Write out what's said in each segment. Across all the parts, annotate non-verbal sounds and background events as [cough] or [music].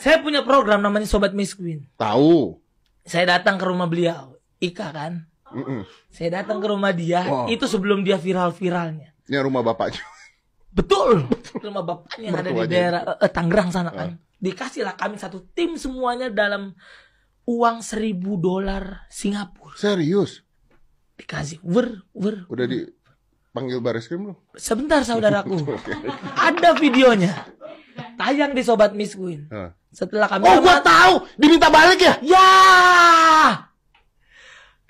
saya punya program namanya Sobat Miss Queen. Tahu. Saya datang ke rumah beliau, Ika kan. Mm -mm. Saya datang ke rumah dia, oh. itu sebelum dia viral-viralnya. Ini rumah bapaknya. Betul. rumah bapaknya yang ada di daerah eh, eh, Tangerang sana kan. Uh. Ah. Dikasihlah kami satu tim semuanya dalam uang seribu dolar Singapura. Serius? Dikasih. Wer, wer. Udah dipanggil baris krim belum? Sebentar saudaraku. [laughs] ada videonya tayang di Sobat Queen. Uh. Setelah kami Oh, gua tahu, diminta balik ya? Ya.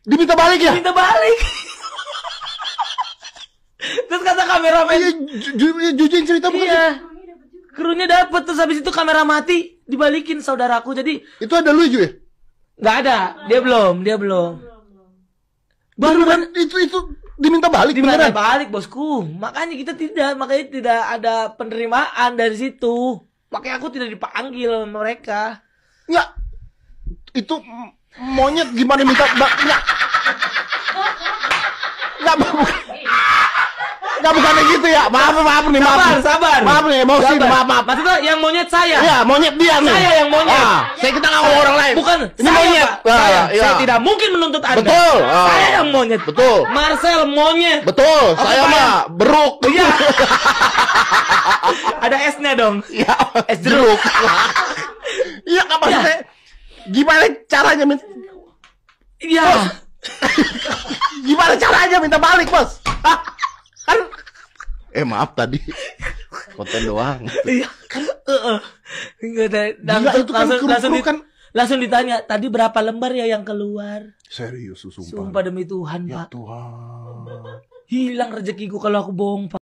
Diminta balik ya? Diminta balik. [laughs] Terus kata kameramen, iya, ju, ju, iya, ju, cerita bukan iya. Krunya dapet terus habis itu kamera mati dibalikin saudaraku. Jadi Itu ada lu juga ya? Gak ada, dia belum, dia belum baru kan itu itu diminta balik diminta beneran. balik bosku makanya kita tidak makanya tidak ada penerimaan dari situ makanya aku tidak dipanggil sama mereka nggak itu monyet gimana minta nggak nggak [laughs] bukan Gak bukan gitu ya. Maaf, maaf nih, maaf. Sabar, sabar. Maaf nih, mau sih maaf, maaf. Maksudnya yang monyet saya. Iya, monyet dia nih. Saya yang monyet. Ah, saya kita nggak ngomong orang lain. Bukan, ini saya, monyet. Ah, saya, iya. saya tidak mungkin menuntut Anda. Betul. Ah. Saya yang monyet. Betul. Marcel monyet. Betul. saya mah beruk. Iya. [laughs] Ada S-nya dong. Iya. S jeruk. [laughs] Iya, apa ya. saya? Gimana caranya? Iya. [laughs] Gimana caranya minta balik, Bos? Kan- eh maaf tadi konten doang iya kan uh, uh. Gila, langsung, itu kan langsung, kru, langsung, kru, kan langsung ditanya tadi berapa lembar ya yang keluar serius sumpah sumpah demi Tuhan ya, pak Tuhan hilang rezekiku kalau aku bohong pak